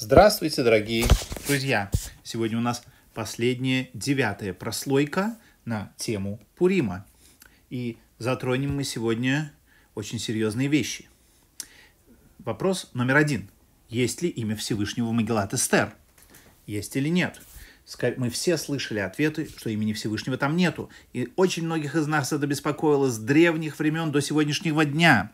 Здравствуйте, дорогие друзья! Сегодня у нас последняя девятая прослойка на тему Пурима. И затронем мы сегодня очень серьезные вещи. Вопрос номер один. Есть ли имя Всевышнего Магеллат Стер? Есть или нет? Мы все слышали ответы, что имени Всевышнего там нету. И очень многих из нас это беспокоило с древних времен до сегодняшнего дня.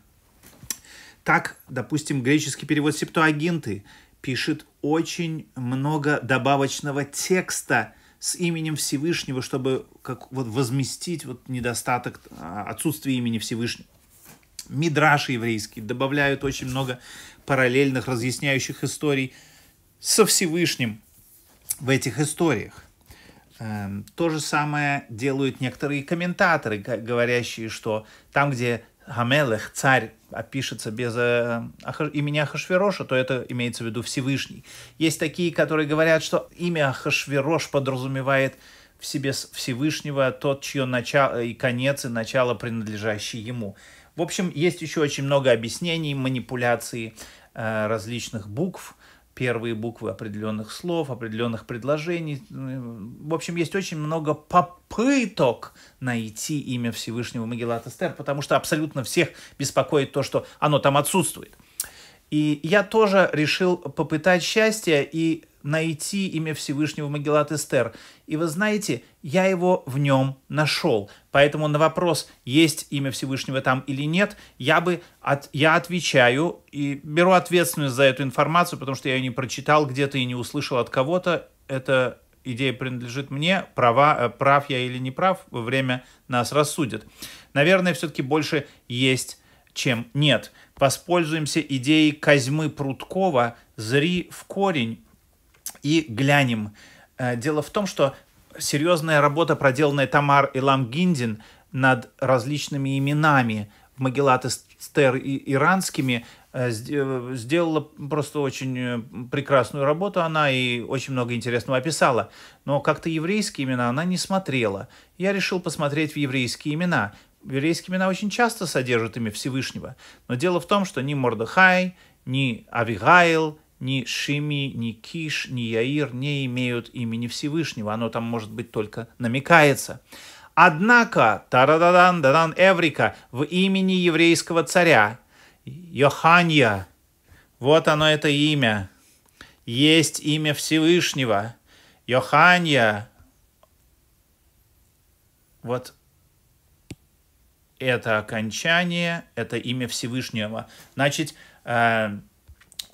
Так, допустим, греческий перевод септуагинты – пишет очень много добавочного текста с именем Всевышнего, чтобы как вот возместить вот недостаток а, отсутствие имени Всевышнего. Мидраши еврейские добавляют очень много параллельных разъясняющих историй со Всевышним в этих историях. Эм, то же самое делают некоторые комментаторы, говорящие, что там, где Гамелех, царь, опишется без э, имени Ахашвероша, то это имеется в виду Всевышний. Есть такие, которые говорят, что имя Ахашверош подразумевает в себе Всевышнего тот, чье начало и конец, и начало, принадлежащие ему. В общем, есть еще очень много объяснений, манипуляций э, различных букв – первые буквы определенных слов, определенных предложений. В общем, есть очень много попыток найти имя Всевышнего Магеллата Стер, потому что абсолютно всех беспокоит то, что оно там отсутствует. И я тоже решил попытать счастье и найти имя Всевышнего Магеллат Эстер. И вы знаете, я его в нем нашел. Поэтому на вопрос, есть имя Всевышнего там или нет, я бы от, я отвечаю и беру ответственность за эту информацию, потому что я ее не прочитал где-то и не услышал от кого-то. Эта идея принадлежит мне, права, э, прав я или не прав, время нас рассудит. Наверное, все-таки больше есть, чем нет. Воспользуемся идеей Козьмы Прудкова «Зри в корень» и глянем. Э, дело в том, что серьезная работа, проделанная Тамар и Гиндин над различными именами Магеллат Эстер и иранскими, э, э, сделала просто очень прекрасную работу она и очень много интересного описала. Но как-то еврейские имена она не смотрела. Я решил посмотреть в еврейские имена. Еврейские имена очень часто содержат имя Всевышнего. Но дело в том, что ни Мордыхай, ни Авигайл, ни Шими, ни Киш, ни Яир не имеют имени Всевышнего. Оно там, может быть, только намекается. Однако, тарададан дадан Эврика, в имени еврейского царя, Йоханья, вот оно это имя, есть имя Всевышнего, Йоханья, вот это окончание, это имя Всевышнего. Значит, э,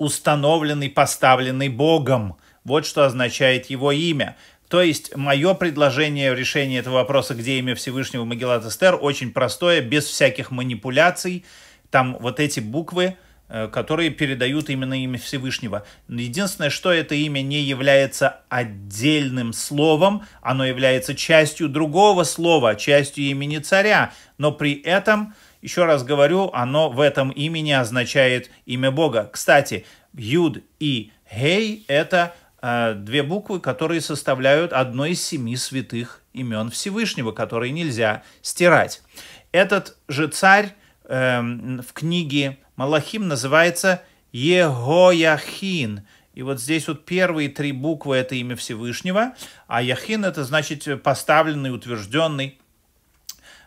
установленный, поставленный Богом. Вот что означает его имя. То есть мое предложение решения этого вопроса, где имя Всевышнего Магеллат Эстер, очень простое, без всяких манипуляций. Там вот эти буквы, э, которые передают именно имя Всевышнего. Единственное, что это имя не является отдельным словом, оно является частью другого слова, частью имени царя, но при этом еще раз говорю, оно в этом имени означает имя Бога. Кстати, Юд и Гей – это э, две буквы, которые составляют одно из семи святых имен Всевышнего, которые нельзя стирать. Этот же царь э, в книге Малахим называется Егояхин. И вот здесь вот первые три буквы – это имя Всевышнего, а Яхин – это значит поставленный, утвержденный.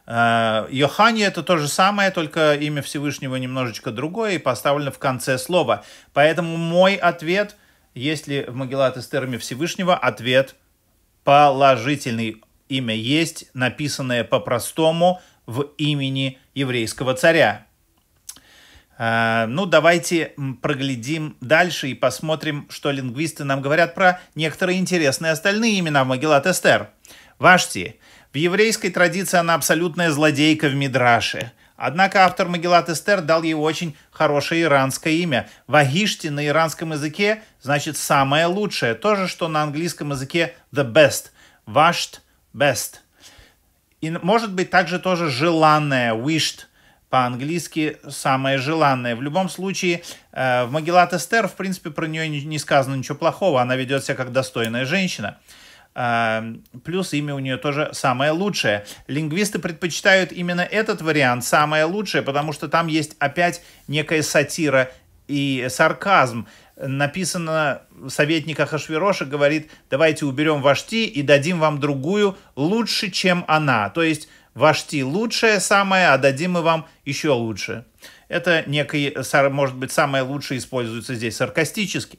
Э, Йохани это то же самое, только имя Всевышнего немножечко другое и поставлено в конце слова. Поэтому мой ответ, если в Магеллат Эстерме Всевышнего, ответ положительный. Имя есть, написанное по-простому в имени еврейского царя. Э, ну, давайте проглядим дальше и посмотрим, что лингвисты нам говорят про некоторые интересные остальные имена в Магеллат Эстер. Вашти. В еврейской традиции она абсолютная злодейка в Мидраше. Однако автор Магеллат Эстер дал ей очень хорошее иранское имя. Вагишти на иранском языке значит «самое лучшее». То же, что на английском языке «the best». «Вашт best». И может быть также тоже «желанное», «wished» по-английски самое желанное. В любом случае, э, в Магеллат Эстер, в принципе, про нее не сказано ничего плохого. Она ведет себя как достойная женщина. Эм, плюс имя у нее тоже самое лучшее. Лингвисты предпочитают именно этот вариант, самое лучшее, потому что там есть опять некая сатира и сарказм. Написано, советник Ахашвироша говорит, давайте уберем Вашти и дадим вам другую лучше, чем она. То есть Вашти лучшее самое, а дадим мы вам еще лучше. Это некий, может быть, самое лучшее используется здесь саркастически.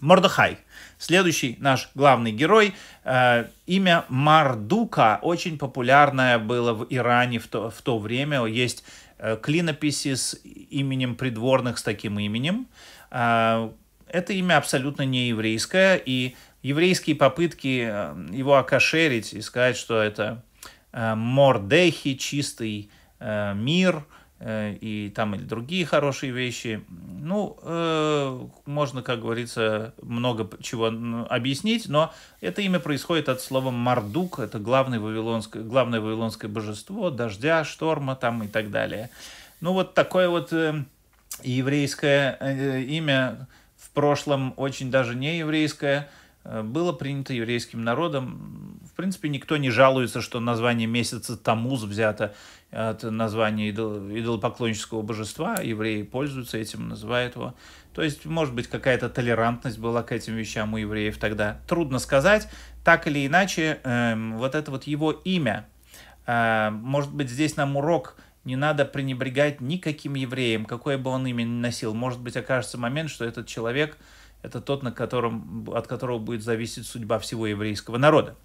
Мордыхай. Следующий наш главный герой, э, имя Мардука, очень популярное было в Иране в то, в то время. Есть э, клинописи с именем придворных с таким именем. Э, это имя абсолютно не еврейское, и еврейские попытки э, его окошерить и сказать, что это э, Мордехи, чистый э, мир – Э, и там или другие хорошие вещи. Ну, э, можно, как говорится, много чего объяснить, но это имя происходит от слова «мардук», это главное вавилонское, главное вавилонское божество, дождя, шторма там и так далее. Ну, вот такое вот э, еврейское э, имя в прошлом очень даже не еврейское – Э, было принято еврейским народом. В принципе, никто не жалуется, что название месяца Тамуз взято от названия идол, идолопоклоннического божества. Евреи пользуются этим, называют его. То есть, может быть, какая-то толерантность была к этим вещам у евреев тогда. Трудно сказать. Так или иначе, эм, вот это вот его имя. Э, может быть, здесь нам урок – не надо пренебрегать никаким евреем, какое бы он имя ни носил. Может быть, окажется момент, что этот человек это тот, на котором, от которого будет зависеть судьба всего еврейского народа.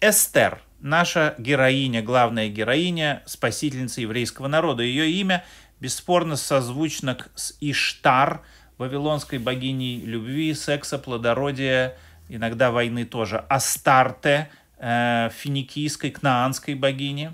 Эстер, наша героиня, главная героиня, спасительница еврейского народа. Ее имя бесспорно созвучно с Иштар, вавилонской богиней любви, секса, плодородия, иногда войны тоже, Астарте, э, финикийской, кнаанской богини.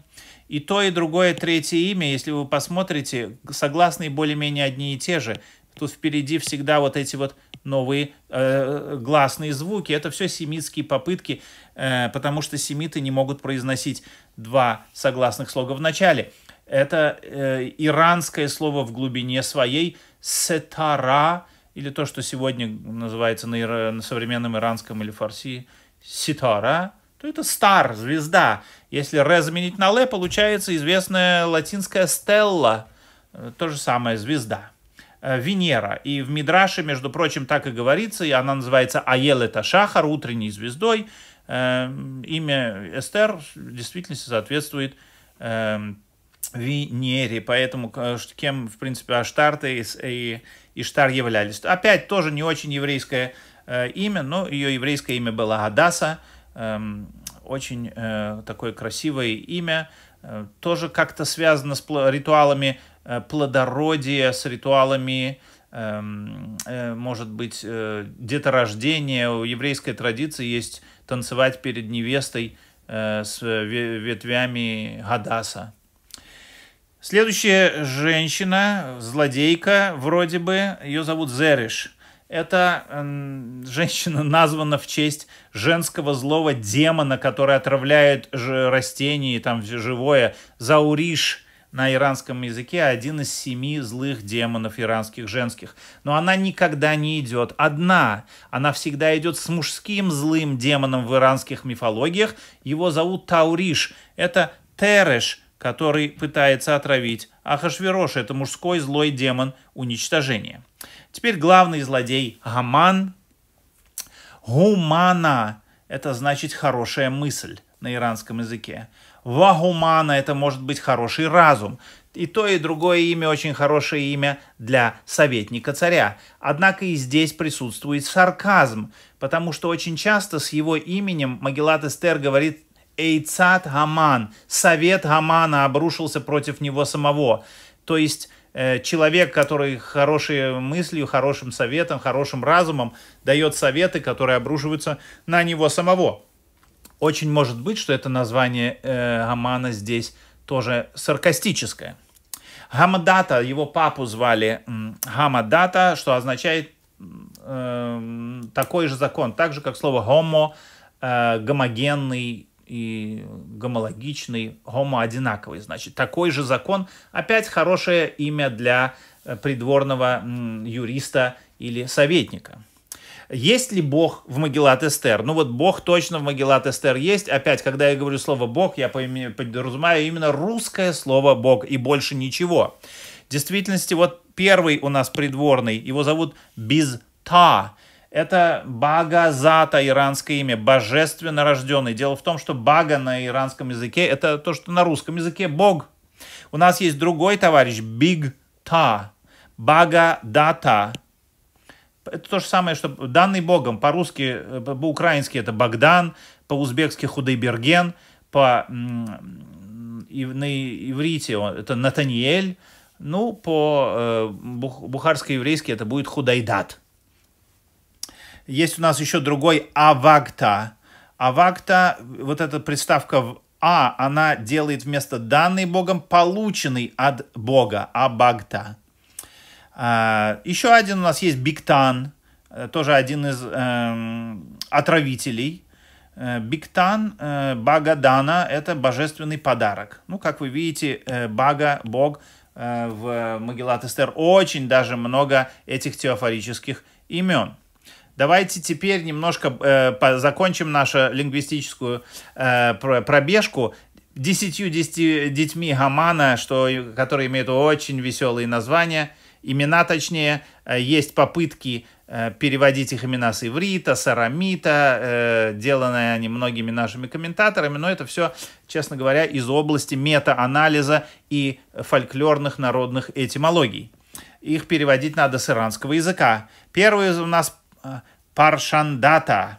И то, и другое, третье имя, если вы посмотрите, согласны более-менее одни и те же. Тут впереди всегда вот эти вот новые э, гласные звуки. Это все семитские попытки, э, потому что семиты не могут произносить два согласных слога в начале. Это э, иранское слово в глубине своей «сетара», или то, что сегодня называется на, ира- на современном иранском или фарси «ситара», то это стар, звезда. Если ре заменить на ле, получается известная латинская стелла, э, то же самое звезда. Э, Венера. И в Мидраше, между прочим, так и говорится, и она называется Аел это Шахар, утренней звездой. Эм, имя Эстер в действительности соответствует эм, Венере, поэтому э, кем, в принципе, Аштарты и, и Иштар являлись. Опять тоже не очень еврейское э, имя, но ее еврейское имя было Адаса, эм, очень такое красивое имя, тоже как-то связано с ритуалами Э, плодородие с ритуалами, эм, э, может быть, э, деторождения. У еврейской традиции есть танцевать перед невестой с ветвями Гадаса. Следующая женщина, злодейка вроде бы, ее зовут Зериш. Эта женщина названа в честь женского злого демона, который отравляет растения, там живое, Зауриш – на иранском языке один из семи злых демонов иранских женских. Но она никогда не идет одна. Она всегда идет с мужским злым демоном в иранских мифологиях. Его зовут Тауриш. Это Тереш, который пытается отравить Ахашвирош. Это мужской злой демон уничтожения. Теперь главный злодей Гаман. Гумана – это значит «хорошая мысль» на иранском языке. Вагумана – это может быть хороший разум. И то, и другое имя очень хорошее имя для советника царя. Однако и здесь присутствует сарказм, потому что очень часто с его именем Магеллат Эстер говорит «Эйцат Гаман», совет Гамана обрушился против него самого. То есть э, человек, который хорошей мыслью, хорошим советом, хорошим разумом дает советы, которые обрушиваются на него самого. Очень может быть, что это название э, Гамана здесь тоже саркастическое. Гамадата, его папу звали Гамадата, что означает э, такой же закон, так же как слово гомо, э, гомогенный и гомологичный, гомо одинаковый, значит, такой же закон. Опять хорошее имя для э, придворного юриста или советника. Есть ли Бог в Магеллат Эстер? Ну вот Бог точно в Магеллат Эстер есть. Опять, когда я говорю слово Бог, я подразумеваю именно русское слово Бог и больше ничего. В действительности, вот первый у нас придворный, его зовут Бизта. Это Багазата, иранское имя, божественно рожденный. Дело в том, что Бага на иранском языке – это то, что на русском языке Бог. У нас есть другой товарищ – Бигта, Багадата, это то же самое, что данный Богом, по-русски, э, по-украински это Богдан, по-узбекски Худайберген, по и на иврите это Натаниэль, ну, по э, бухарско-еврейски это будет Худайдат. Есть у нас еще другой Авагта. Авагта, вот эта приставка в А, она делает вместо данный Богом полученный от Бога, Абагта. А, Еще один у нас есть Биктан, э, тоже один из эм, отравителей. Биктан э, э Багадана – это божественный подарок. Ну, как вы видите, э, Бага, Бог э, в Магеллат Эстер очень даже много этих теофорических имен. Давайте теперь немножко э, закончим нашу лингвистическую э, пробежку десятью детьми Гамана, что, которые имеют очень веселые названия – имена, точнее, э, есть попытки э, переводить их имена с иврита, с арамита, э, деланные они многими нашими комментаторами, но это все, честно говоря, из области мета-анализа и фольклорных народных этимологий. Их переводить надо с иранского языка. Первый у нас паршандата.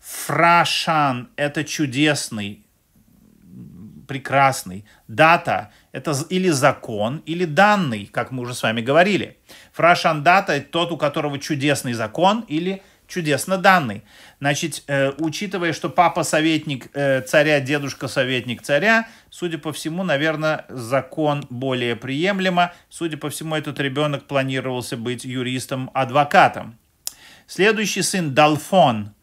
Фрашан – это чудесный, прекрасный. Дата – это или закон, или данный, как мы уже с вами говорили. Фрашандата – тот, у которого чудесный закон или чудесно данный. Значит, э, учитывая, что папа советник э, царя, дедушка советник царя, судя по всему, наверное, закон более приемлемо. Судя по всему, этот ребенок планировался быть юристом-адвокатом. Следующий сын Далфон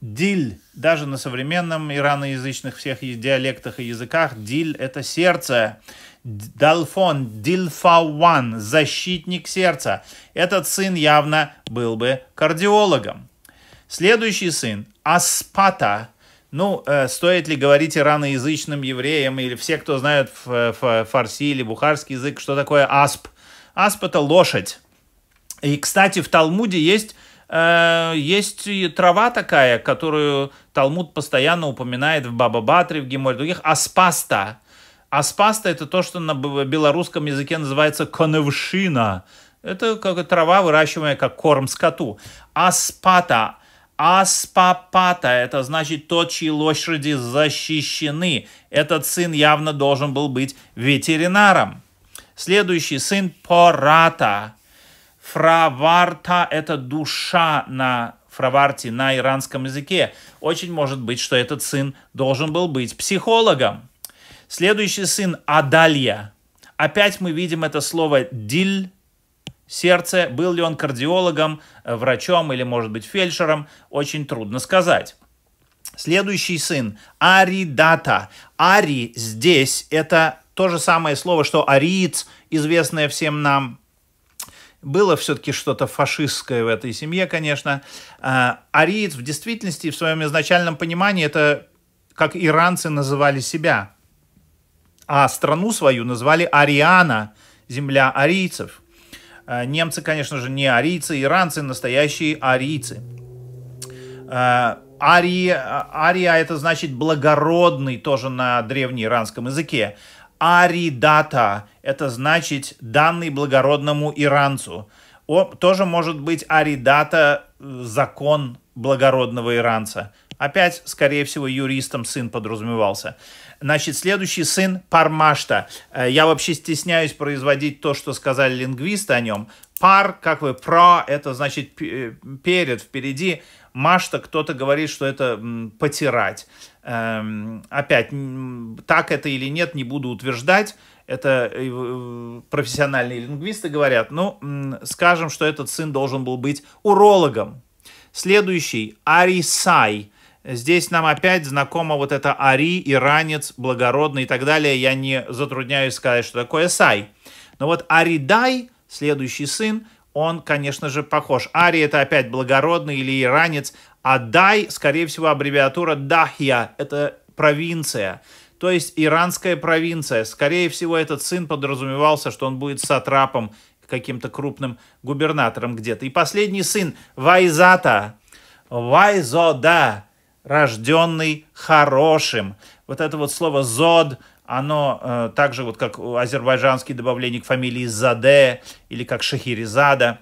Диль, даже на современном ираноязычных всех диалектах и языках, диль – это сердце. Далфон, Дильфауан, защитник сердца. Этот сын явно был бы кардиологом. Следующий сын, Аспата. Ну, э, стоит ли говорить ираноязычным евреям или все, кто знают фарси или бухарский язык, что такое асп? Асп – это лошадь. И, кстати, в Талмуде есть э, есть и трава такая, которую Талмуд постоянно упоминает в Баба Батре, в Гиморе, других, аспаста. Аспаста – это то, что на белорусском языке называется коневшина. Это как трава, выращиваемая как корм скоту. Аспата Аспапата – это значит тот, чьи лошади защищены. Этот сын явно должен был быть ветеринаром. Следующий сын Пората Фраварта – это душа на фраварте на иранском языке. Очень может быть, что этот сын должен был быть психологом. Следующий сын – Адалья. Опять мы видим это слово «диль», сердце. Был ли он кардиологом, э, врачом или, может быть, фельдшером, очень трудно сказать. Следующий сын – Аридата. Ари здесь – это то же самое слово, что ариец, известное всем нам – было все-таки что-то фашистское в этой семье, конечно. А, ариец в действительности, в своем изначальном понимании, это как иранцы называли себя. А страну свою назвали Ариана, земля арийцев. А, немцы, конечно же, не арийцы, иранцы, настоящие арийцы. А, ария, ария это значит благородный тоже на древнеиранском языке аридата. Это значит данный благородному иранцу. О, тоже может быть аридата э, закон благородного иранца. Опять, скорее всего, юристом сын подразумевался. Значит, следующий сын Пармашта. Э, я вообще стесняюсь производить то, что сказали лингвисты о нем, пар, как вы, про, это значит э, перед, впереди. Машта, кто-то говорит, что это потирать. Эм, опять, так это или нет, не буду утверждать. Это э, профессиональные лингвисты говорят. Ну, скажем, что этот сын должен был быть урологом. Следующий, Арисай. Здесь нам опять знакомо вот это Ари, иранец, благородный и так далее. Я не затрудняюсь сказать, что такое Сай. Но вот Аридай – следующий сын, он, конечно же, похож. Ари это опять благородный или иранец, а Дай, скорее всего, аббревиатура Дахья, это провинция. То есть иранская провинция. Скорее всего, этот сын подразумевался, что он будет сатрапом, каким-то крупным губернатором где-то. И последний сын Вайзата, Вайзода, рожденный хорошим. Вот это вот слово «зод», оно э, также вот как азербайджанский добавление к фамилии Заде или как Шахерезада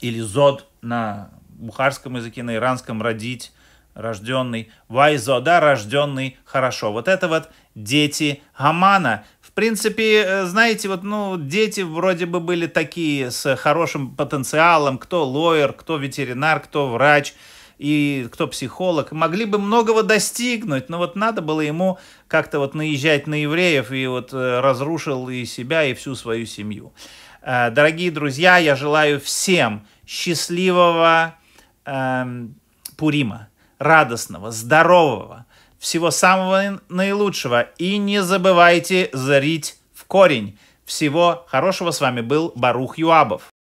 или Зод на бухарском языке, на иранском родить, рожденный, Вайзода рожденный хорошо. Вот это вот дети Гамана. В принципе, э, знаете, вот, ну, дети вроде бы были такие с хорошим потенциалом, кто лоер, кто ветеринар, кто врач, и кто психолог, могли бы многого достигнуть, но вот надо было ему как-то вот наезжать на евреев и вот э, разрушил и себя, и всю свою семью. Э, дорогие друзья, я желаю всем счастливого э, Пурима, радостного, здорового, всего самого наилучшего. И не забывайте зарить в корень. Всего хорошего с вами был Барух Юабов.